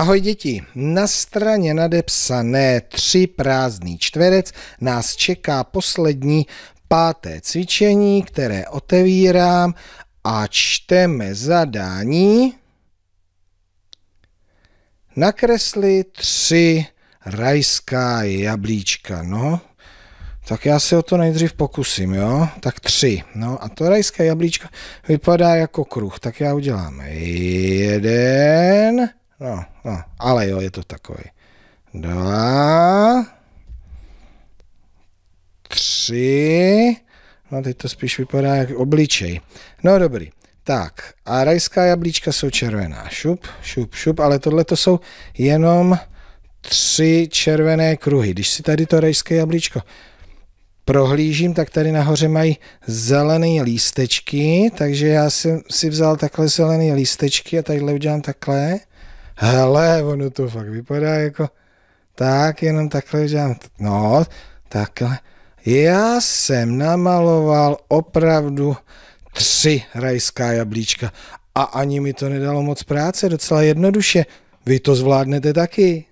Ahoj děti, na straně nadepsané tři prázdný čtverec nás čeká poslední páté cvičení, které otevírám a čteme zadání. Nakresli tři rajská jablíčka, no. Tak já se o to nejdřív pokusím, jo? Tak tři. No a to rajské jablíčko vypadá jako kruh, tak já udělám jeden, No, no, ale jo, je to takový. Dva. Tři. No, teď to spíš vypadá jak obličej. No, dobrý. Tak, a rajská jablíčka jsou červená. Šup, šup, šup, ale tohle to jsou jenom tři červené kruhy. Když si tady to rajské jablíčko prohlížím, tak tady nahoře mají zelené lístečky, takže já jsem si vzal takhle zelené lístečky a tadyhle udělám takhle hele, ono to fakt vypadá jako, tak jenom takhle udělám, no, takhle. Já jsem namaloval opravdu tři rajská jablíčka a ani mi to nedalo moc práce, docela jednoduše. Vy to zvládnete taky.